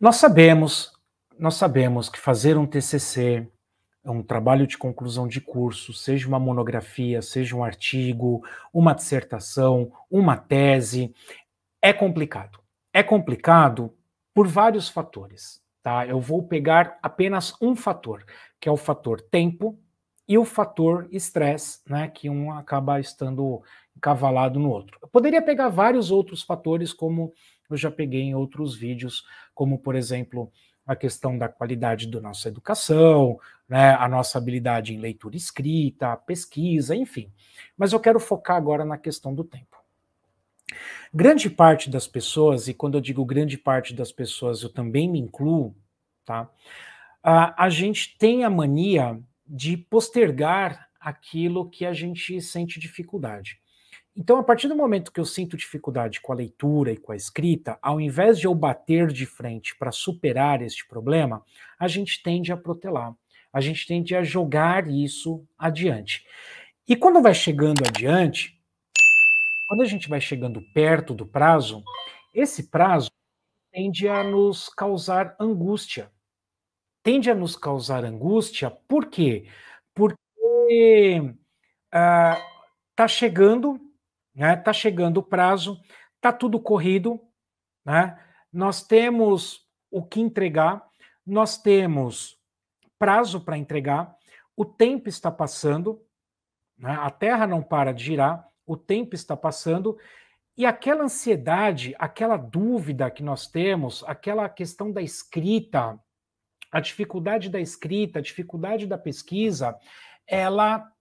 Nós sabemos, nós sabemos que fazer um TCC, um trabalho de conclusão de curso, seja uma monografia, seja um artigo, uma dissertação, uma tese, é complicado. É complicado por vários fatores, tá? Eu vou pegar apenas um fator, que é o fator tempo e o fator estresse, né, que um acaba estando encavalado no outro. Eu poderia pegar vários outros fatores como eu já peguei em outros vídeos, como por exemplo a questão da qualidade da nossa educação, né, a nossa habilidade em leitura escrita, pesquisa, enfim. Mas eu quero focar agora na questão do tempo. Grande parte das pessoas, e quando eu digo grande parte das pessoas, eu também me incluo, tá? A, a gente tem a mania de postergar aquilo que a gente sente dificuldade. Então, a partir do momento que eu sinto dificuldade com a leitura e com a escrita, ao invés de eu bater de frente para superar este problema, a gente tende a protelar, a gente tende a jogar isso adiante. E quando vai chegando adiante, quando a gente vai chegando perto do prazo, esse prazo tende a nos causar angústia. Tende a nos causar angústia, por quê? Porque está ah, chegando né? Tá chegando o prazo, tá tudo corrido, né? Nós temos o que entregar, nós temos prazo para entregar, o tempo está passando, né? a Terra não para de girar, o tempo está passando e aquela ansiedade, aquela dúvida que nós temos, aquela questão da escrita, a dificuldade da escrita, a dificuldade da pesquisa, ela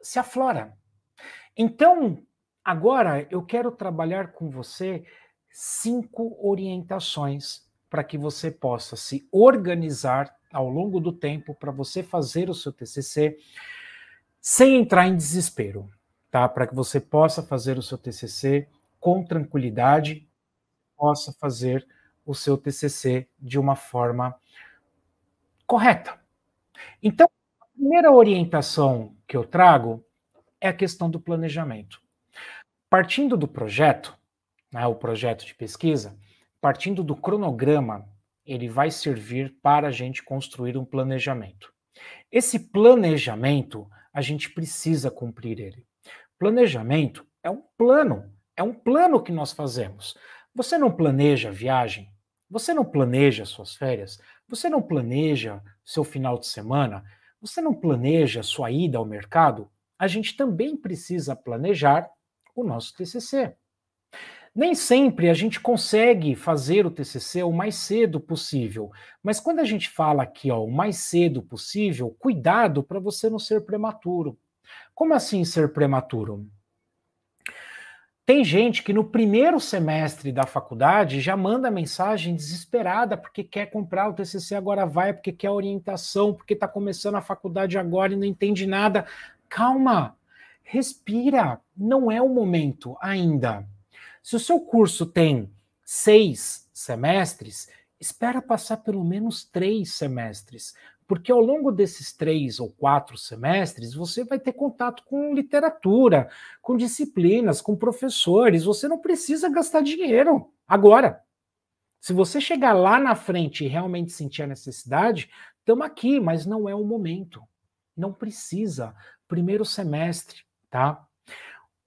se aflora. Então, Agora eu quero trabalhar com você cinco orientações para que você possa se organizar ao longo do tempo para você fazer o seu TCC sem entrar em desespero, tá? Para que você possa fazer o seu TCC com tranquilidade, possa fazer o seu TCC de uma forma correta. Então, a primeira orientação que eu trago é a questão do planejamento. Partindo do projeto, né, o projeto de pesquisa, partindo do cronograma, ele vai servir para a gente construir um planejamento. Esse planejamento, a gente precisa cumprir ele. Planejamento é um plano, é um plano que nós fazemos. Você não planeja a viagem, você não planeja suas férias, você não planeja seu final de semana, você não planeja sua ida ao mercado. A gente também precisa planejar o nosso TCC. Nem sempre a gente consegue fazer o TCC o mais cedo possível, mas quando a gente fala aqui, ó, o mais cedo possível, cuidado para você não ser prematuro. Como assim ser prematuro? Tem gente que no primeiro semestre da faculdade já manda mensagem desesperada porque quer comprar o TCC agora vai, porque quer orientação, porque está começando a faculdade agora e não entende nada. Calma, respira, não é o momento ainda. Se o seu curso tem seis semestres, espera passar pelo menos três semestres, porque ao longo desses três ou quatro semestres você vai ter contato com literatura, com disciplinas, com professores. Você não precisa gastar dinheiro agora. Se você chegar lá na frente e realmente sentir a necessidade, estamos aqui, mas não é o momento. Não precisa. Primeiro semestre, tá?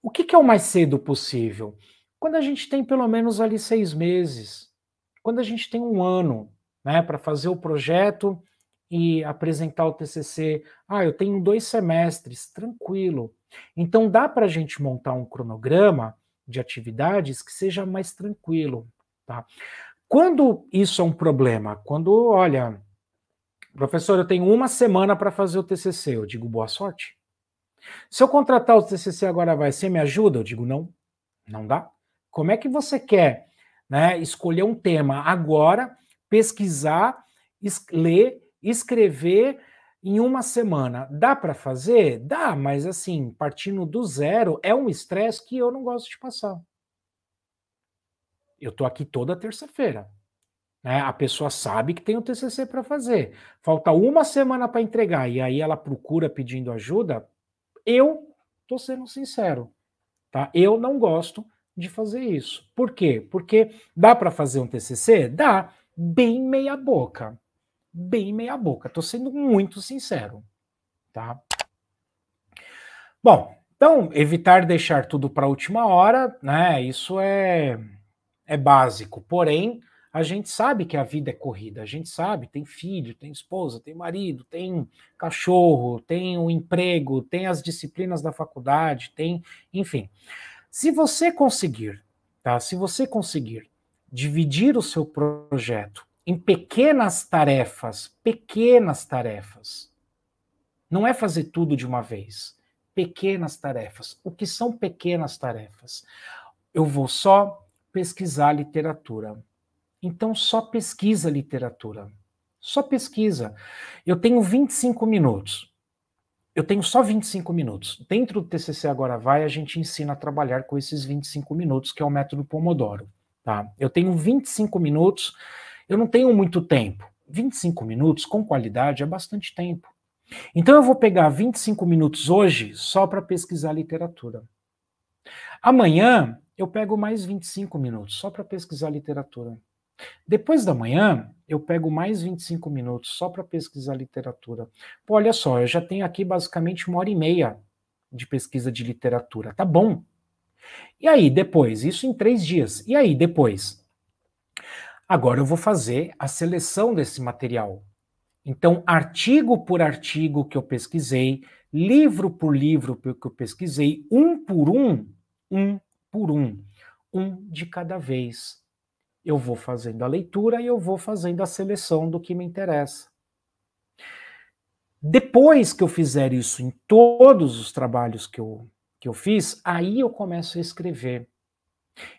O que, que é o mais cedo possível? Quando a gente tem pelo menos ali seis meses, quando a gente tem um ano, né, para fazer o projeto e apresentar o TCC. Ah, eu tenho dois semestres, tranquilo. Então dá para a gente montar um cronograma de atividades que seja mais tranquilo, tá? Quando isso é um problema, quando olha, professor, eu tenho uma semana para fazer o TCC, eu digo boa sorte. Se eu contratar o TCC agora vai, você me ajuda? Eu digo, não, não dá. Como é que você quer né, escolher um tema agora, pesquisar, es ler, escrever em uma semana? Dá para fazer? Dá, mas assim, partindo do zero, é um estresse que eu não gosto de passar. Eu estou aqui toda terça-feira. Né? A pessoa sabe que tem o um TCC para fazer. Falta uma semana para entregar e aí ela procura pedindo ajuda eu tô sendo sincero, tá? Eu não gosto de fazer isso. Por quê? Porque dá para fazer um TCC? Dá, bem meia boca. Bem meia boca. Tô sendo muito sincero, tá? Bom, então evitar deixar tudo para última hora, né? Isso é é básico. Porém, a gente sabe que a vida é corrida, a gente sabe, tem filho, tem esposa, tem marido, tem cachorro, tem o um emprego, tem as disciplinas da faculdade, tem, enfim. Se você conseguir, tá? Se você conseguir dividir o seu projeto em pequenas tarefas, pequenas tarefas. Não é fazer tudo de uma vez. Pequenas tarefas. O que são pequenas tarefas? Eu vou só pesquisar literatura. Então só pesquisa literatura. Só pesquisa. Eu tenho 25 minutos. Eu tenho só 25 minutos. Dentro do TCC Agora Vai, a gente ensina a trabalhar com esses 25 minutos, que é o método Pomodoro. Tá? Eu tenho 25 minutos, eu não tenho muito tempo. 25 minutos com qualidade é bastante tempo. Então eu vou pegar 25 minutos hoje só para pesquisar literatura. Amanhã eu pego mais 25 minutos só para pesquisar literatura. Depois da manhã, eu pego mais 25 minutos só para pesquisar literatura. Pô, olha só, eu já tenho aqui basicamente uma hora e meia de pesquisa de literatura, tá bom? E aí, depois? Isso em três dias. E aí, depois? Agora eu vou fazer a seleção desse material. Então, artigo por artigo que eu pesquisei, livro por livro que eu pesquisei, um por um, um por um, um de cada vez eu vou fazendo a leitura e eu vou fazendo a seleção do que me interessa. Depois que eu fizer isso em todos os trabalhos que eu, que eu fiz, aí eu começo a escrever.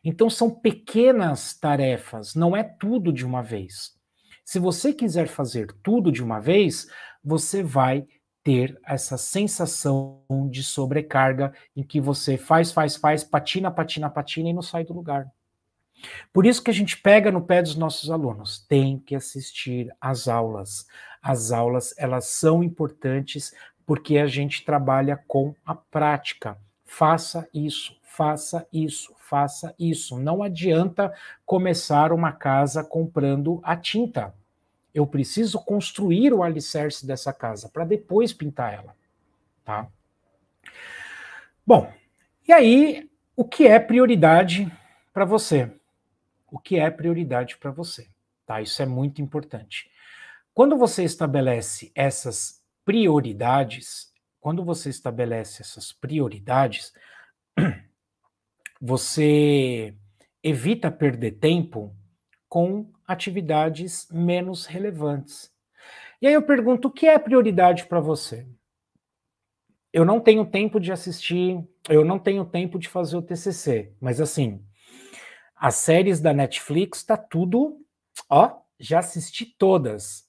Então são pequenas tarefas, não é tudo de uma vez. Se você quiser fazer tudo de uma vez, você vai ter essa sensação de sobrecarga em que você faz, faz, faz, patina, patina, patina e não sai do lugar. Por isso que a gente pega no pé dos nossos alunos, tem que assistir às aulas. As aulas, elas são importantes porque a gente trabalha com a prática. Faça isso, faça isso, faça isso. Não adianta começar uma casa comprando a tinta. Eu preciso construir o alicerce dessa casa para depois pintar ela, tá? Bom, e aí o que é prioridade para você? o que é prioridade para você, tá? Isso é muito importante. Quando você estabelece essas prioridades, quando você estabelece essas prioridades, você evita perder tempo com atividades menos relevantes. E aí eu pergunto: o que é prioridade para você? Eu não tenho tempo de assistir, eu não tenho tempo de fazer o TCC, mas assim, as séries da Netflix tá tudo, ó, já assisti todas.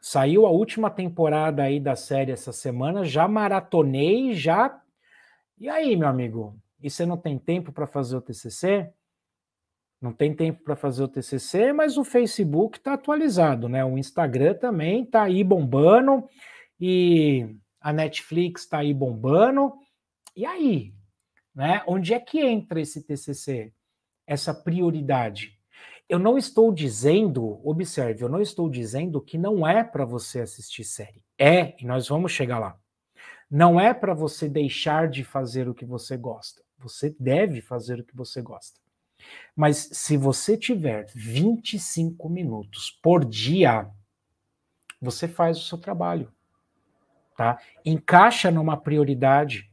Saiu a última temporada aí da série essa semana, já maratonei, já. E aí, meu amigo? E você não tem tempo para fazer o TCC? Não tem tempo para fazer o TCC, mas o Facebook tá atualizado, né? O Instagram também tá aí bombando e a Netflix tá aí bombando. E aí, né? Onde é que entra esse TCC? essa prioridade. Eu não estou dizendo, observe, eu não estou dizendo que não é para você assistir série. É, e nós vamos chegar lá. Não é para você deixar de fazer o que você gosta. Você deve fazer o que você gosta. Mas se você tiver 25 minutos por dia, você faz o seu trabalho. Tá? Encaixa numa prioridade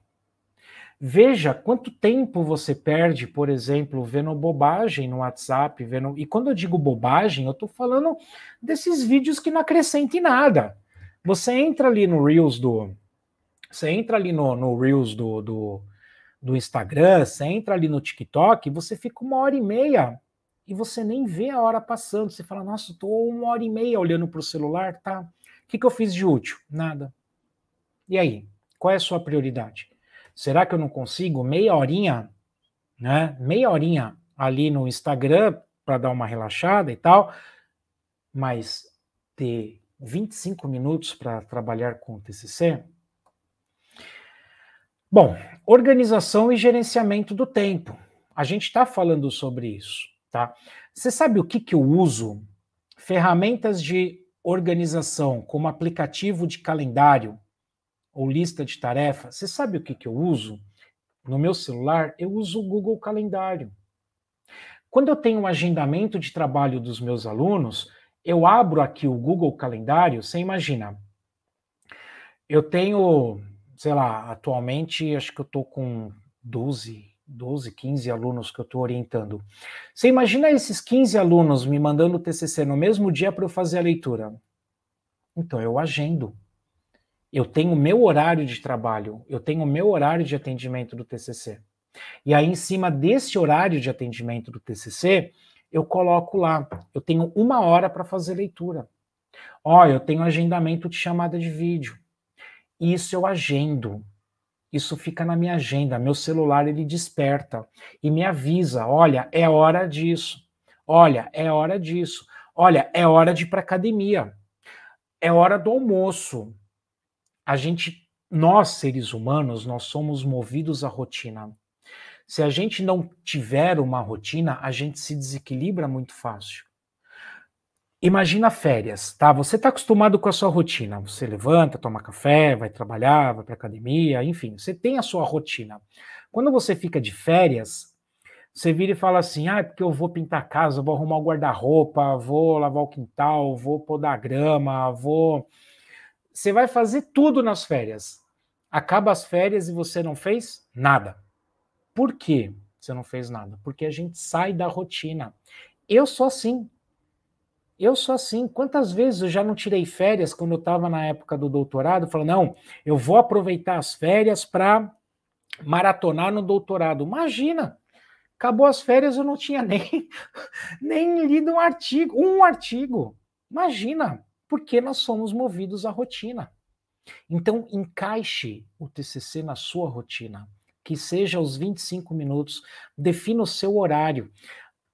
Veja quanto tempo você perde, por exemplo, vendo bobagem no WhatsApp, vendo. E quando eu digo bobagem, eu estou falando desses vídeos que não acrescentam nada. Você entra ali no Reels do. Você entra ali no, no Reels do, do, do Instagram, você entra ali no TikTok, você fica uma hora e meia e você nem vê a hora passando. Você fala, nossa, estou uma hora e meia olhando para o celular, tá? O que, que eu fiz de útil? Nada. E aí? Qual é a sua prioridade? será que eu não consigo meia horinha, né? Meia horinha ali no Instagram para dar uma relaxada e tal, mas ter 25 minutos para trabalhar com o TCC? Bom, organização e gerenciamento do tempo. A gente está falando sobre isso, tá? Você sabe o que, que eu uso? Ferramentas de organização, como aplicativo de calendário, ou lista de tarefas, você sabe o que, que eu uso? No meu celular, eu uso o Google Calendário. Quando eu tenho um agendamento de trabalho dos meus alunos, eu abro aqui o Google Calendário, você imagina. Eu tenho, sei lá, atualmente acho que eu estou com 12, 12, 15 alunos que eu estou orientando. Você imagina esses 15 alunos me mandando o TCC no mesmo dia para eu fazer a leitura? Então eu agendo. Eu tenho o meu horário de trabalho, eu tenho o meu horário de atendimento do TCC. E aí, em cima desse horário de atendimento do TCC, eu coloco lá, eu tenho uma hora para fazer leitura. Ó, eu tenho agendamento de chamada de vídeo. Isso eu agendo. Isso fica na minha agenda. Meu celular ele desperta e me avisa: olha, é hora disso. Olha, é hora disso. Olha, é hora de ir para academia. É hora do almoço a gente, nós seres humanos, nós somos movidos à rotina. Se a gente não tiver uma rotina, a gente se desequilibra muito fácil. Imagina férias, tá? Você está acostumado com a sua rotina. Você levanta, toma café, vai trabalhar, vai para academia, enfim, você tem a sua rotina. Quando você fica de férias, você vira e fala assim: ah, é porque eu vou pintar a casa, vou arrumar o guarda-roupa, vou lavar o quintal, vou podar a grama, vou você vai fazer tudo nas férias. Acaba as férias e você não fez nada. Por quê? Você não fez nada. Porque a gente sai da rotina. Eu sou assim. Eu sou assim. Quantas vezes eu já não tirei férias quando eu estava na época do doutorado? Falando, não, eu vou aproveitar as férias para maratonar no doutorado. Imagina! Acabou as férias, eu não tinha nem, nem lido um artigo, um artigo. Imagina! porque nós somos movidos à rotina. Então, encaixe o TCC na sua rotina, que seja aos 25 minutos, defina o seu horário.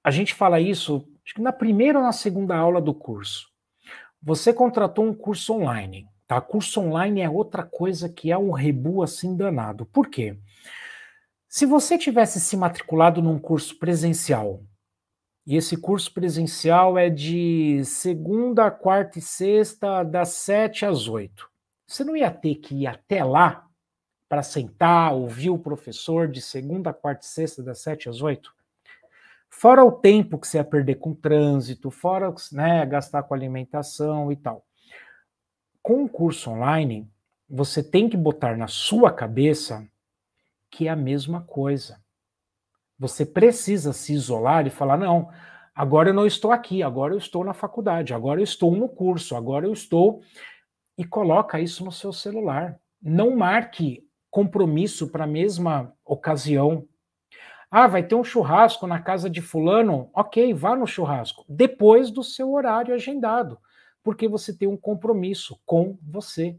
A gente fala isso na primeira ou na segunda aula do curso. Você contratou um curso online, tá? Curso online é outra coisa que é um rebu assim danado. Por quê? Se você tivesse se matriculado num curso presencial, e esse curso presencial é de segunda, quarta e sexta, das sete às oito. Você não ia ter que ir até lá para sentar, ouvir o professor de segunda, quarta e sexta, das sete às oito? Fora o tempo que você ia perder com o trânsito, fora né, gastar com alimentação e tal. Com o curso online, você tem que botar na sua cabeça que é a mesma coisa. Você precisa se isolar e falar: não, agora eu não estou aqui, agora eu estou na faculdade, agora eu estou no curso, agora eu estou. E coloca isso no seu celular. Não marque compromisso para a mesma ocasião. Ah, vai ter um churrasco na casa de Fulano? Ok, vá no churrasco. Depois do seu horário agendado, porque você tem um compromisso com você.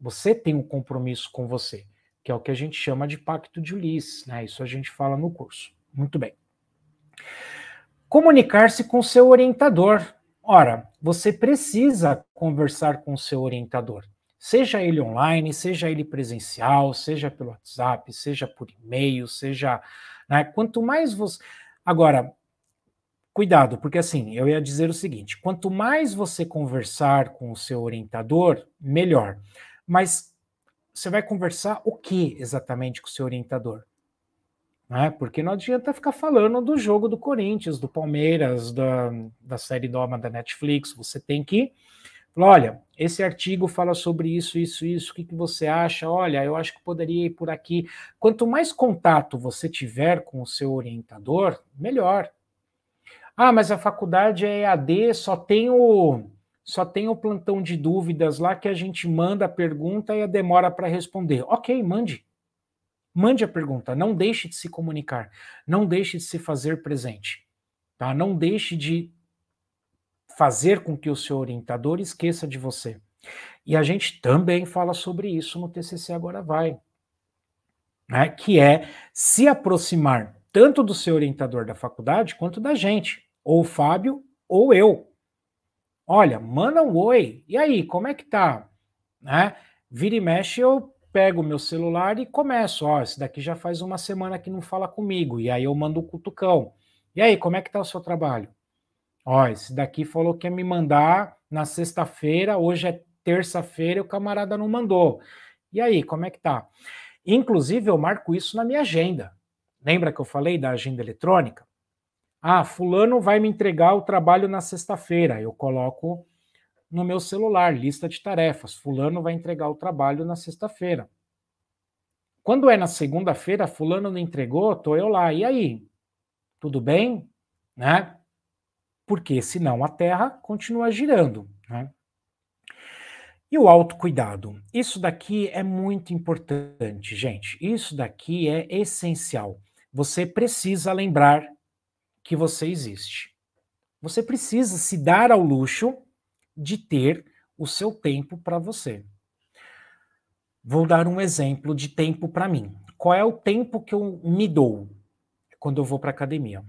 Você tem um compromisso com você que é o que a gente chama de Pacto de Ulisses, né? Isso a gente fala no curso. Muito bem. Comunicar-se com seu orientador. Ora, você precisa conversar com seu orientador, seja ele online, seja ele presencial, seja pelo WhatsApp, seja por e-mail, seja. Né? Quanto mais você. Agora, cuidado, porque assim, eu ia dizer o seguinte: quanto mais você conversar com o seu orientador, melhor. Mas você vai conversar o que exatamente com o seu orientador? Né? Porque não adianta ficar falando do jogo do Corinthians, do Palmeiras, da, da série Doma da Netflix. Você tem que falar: olha, esse artigo fala sobre isso, isso, isso, o que, que você acha? Olha, eu acho que poderia ir por aqui. Quanto mais contato você tiver com o seu orientador, melhor. Ah, mas a faculdade é EAD, só tem o só tem o plantão de dúvidas lá que a gente manda a pergunta e a demora para responder. Ok, mande. Mande a pergunta, não deixe de se comunicar, não deixe de se fazer presente, tá? Não deixe de fazer com que o seu orientador esqueça de você. E a gente também fala sobre isso no TCC Agora Vai, né? que é se aproximar tanto do seu orientador da faculdade quanto da gente, ou o Fábio ou eu, Olha, manda um oi. E aí, como é que tá? Né? Vira e mexe, eu pego o meu celular e começo. Ó, esse daqui já faz uma semana que não fala comigo. E aí eu mando o um cutucão. E aí, como é que tá o seu trabalho? Ó, esse daqui falou que ia me mandar na sexta-feira, hoje é terça-feira, e o camarada não mandou. E aí, como é que tá? Inclusive, eu marco isso na minha agenda. Lembra que eu falei da agenda eletrônica? Ah, fulano vai me entregar o trabalho na sexta-feira. Eu coloco no meu celular lista de tarefas. Fulano vai entregar o trabalho na sexta-feira. Quando é na segunda-feira, fulano não entregou, tô eu lá. E aí? Tudo bem? Né? Porque senão a Terra continua girando, né? E o autocuidado? Isso daqui é muito importante, gente. Isso daqui é essencial. Você precisa lembrar que você existe. Você precisa se dar ao luxo de ter o seu tempo para você. Vou dar um exemplo de tempo para mim. Qual é o tempo que eu me dou quando eu vou para academia?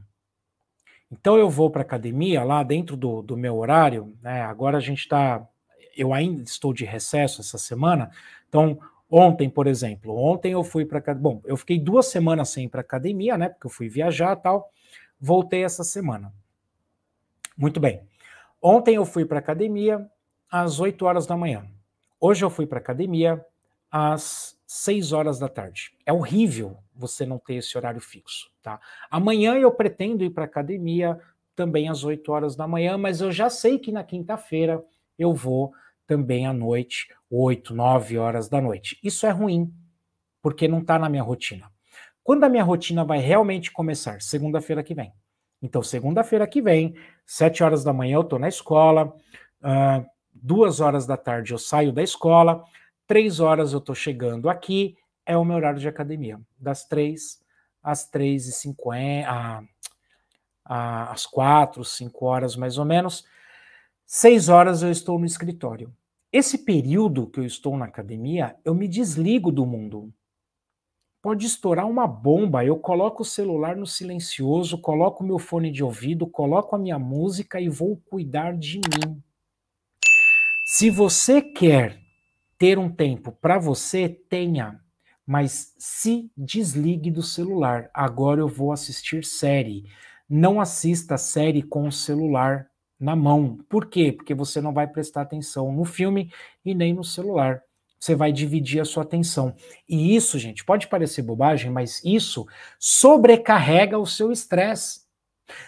Então eu vou para academia lá dentro do, do meu horário. Né? Agora a gente está, eu ainda estou de recesso essa semana. Então ontem, por exemplo, ontem eu fui para, bom, eu fiquei duas semanas sem ir para academia, né? Porque eu fui viajar tal. Voltei essa semana. Muito bem. Ontem eu fui para academia às 8 horas da manhã. Hoje eu fui para academia às 6 horas da tarde. É horrível você não ter esse horário fixo, tá? Amanhã eu pretendo ir para academia também às 8 horas da manhã, mas eu já sei que na quinta-feira eu vou também à noite, 8, 9 horas da noite. Isso é ruim, porque não está na minha rotina. Quando a minha rotina vai realmente começar? Segunda-feira que vem. Então, segunda-feira que vem, sete horas da manhã eu estou na escola, uh, duas horas da tarde eu saio da escola, três horas eu estou chegando aqui, é o meu horário de academia, das três às três e cinquenta, às quatro, cinco horas mais ou menos. Seis horas eu estou no escritório. Esse período que eu estou na academia, eu me desligo do mundo pode estourar uma bomba. Eu coloco o celular no silencioso, coloco meu fone de ouvido, coloco a minha música e vou cuidar de mim. Se você quer ter um tempo para você, tenha, mas se desligue do celular. Agora eu vou assistir série. Não assista série com o celular na mão. Por quê? Porque você não vai prestar atenção no filme e nem no celular você vai dividir a sua atenção. E isso, gente, pode parecer bobagem, mas isso sobrecarrega o seu estresse.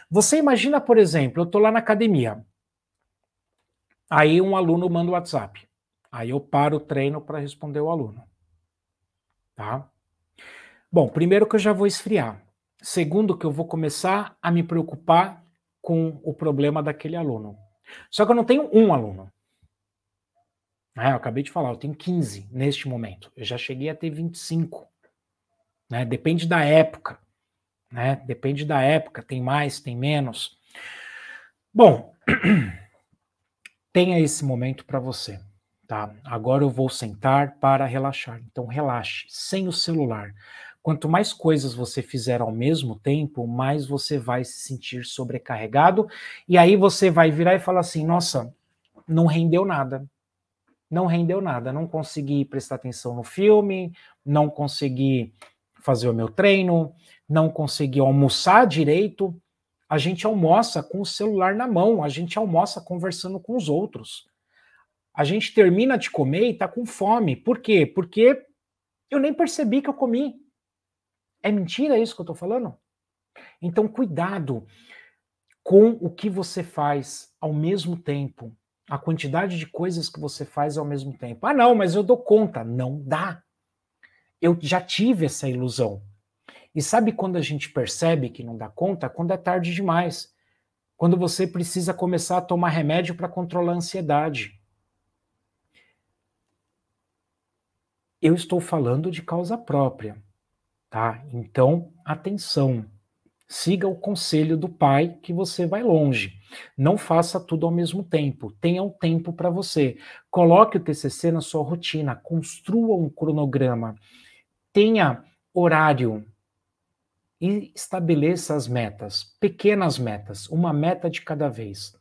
Você imagina, por exemplo, eu estou lá na academia, aí um aluno manda o WhatsApp, aí eu paro o treino para responder o aluno. Tá? Bom, primeiro que eu já vou esfriar. Segundo, que eu vou começar a me preocupar com o problema daquele aluno. Só que eu não tenho um aluno, ah, eu acabei de falar, eu tenho 15 neste momento. Eu já cheguei a ter 25. Né? Depende da época. Né? Depende da época, tem mais, tem menos. Bom, tenha esse momento para você. Tá? Agora eu vou sentar para relaxar. Então relaxe, sem o celular. Quanto mais coisas você fizer ao mesmo tempo, mais você vai se sentir sobrecarregado. E aí você vai virar e falar assim: nossa, não rendeu nada não rendeu nada, não consegui prestar atenção no filme, não consegui fazer o meu treino, não consegui almoçar direito. A gente almoça com o celular na mão, a gente almoça conversando com os outros. A gente termina de comer e tá com fome. Por quê? Porque eu nem percebi que eu comi. É mentira isso que eu tô falando? Então, cuidado com o que você faz ao mesmo tempo a quantidade de coisas que você faz ao mesmo tempo. Ah, não, mas eu dou conta. Não dá. Eu já tive essa ilusão. E sabe quando a gente percebe que não dá conta? Quando é tarde demais. Quando você precisa começar a tomar remédio para controlar a ansiedade. Eu estou falando de causa própria, tá? Então, atenção. Siga o conselho do pai que você vai longe. Não faça tudo ao mesmo tempo. Tenha um tempo para você. Coloque o TCC na sua rotina. Construa um cronograma. Tenha horário e estabeleça as metas, pequenas metas, uma meta de cada vez.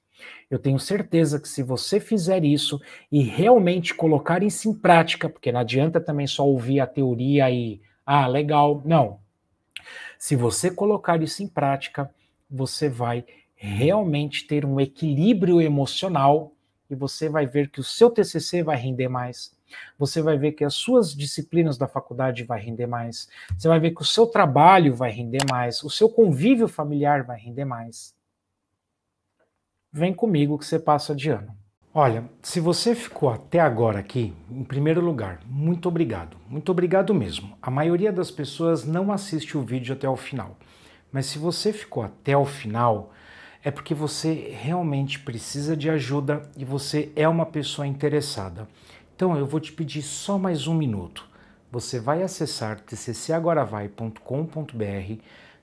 Eu tenho certeza que se você fizer isso e realmente colocar isso em prática, porque não adianta também só ouvir a teoria e ah, legal, não. Se você colocar isso em prática, você vai realmente ter um equilíbrio emocional e você vai ver que o seu TCC vai render mais. Você vai ver que as suas disciplinas da faculdade vai render mais. Você vai ver que o seu trabalho vai render mais, o seu convívio familiar vai render mais. Vem comigo que você passa de ano. Olha, se você ficou até agora aqui, em primeiro lugar, muito obrigado. Muito obrigado mesmo. A maioria das pessoas não assiste o vídeo até o final. Mas se você ficou até o final, é porque você realmente precisa de ajuda e você é uma pessoa interessada. Então eu vou te pedir só mais um minuto. Você vai acessar tccagoravai.com.br,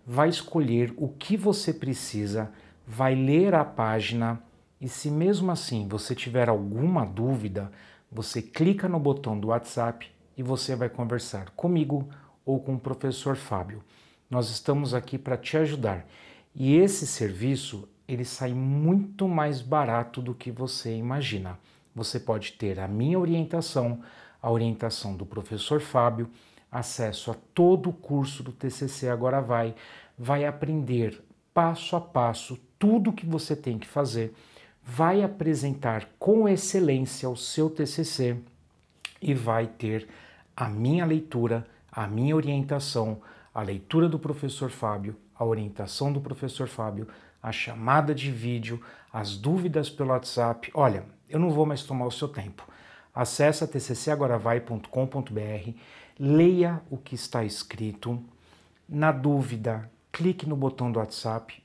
vai escolher o que você precisa, vai ler a página e se mesmo assim você tiver alguma dúvida, você clica no botão do WhatsApp e você vai conversar comigo ou com o professor Fábio. Nós estamos aqui para te ajudar. E esse serviço, ele sai muito mais barato do que você imagina. Você pode ter a minha orientação, a orientação do professor Fábio, acesso a todo o curso do TCC Agora Vai, vai aprender passo a passo tudo o que você tem que fazer vai apresentar com excelência o seu TCC e vai ter a minha leitura, a minha orientação, a leitura do professor Fábio, a orientação do professor Fábio, a chamada de vídeo, as dúvidas pelo WhatsApp. Olha, eu não vou mais tomar o seu tempo. Acesse tccagoravai.com.br, leia o que está escrito. Na dúvida, clique no botão do WhatsApp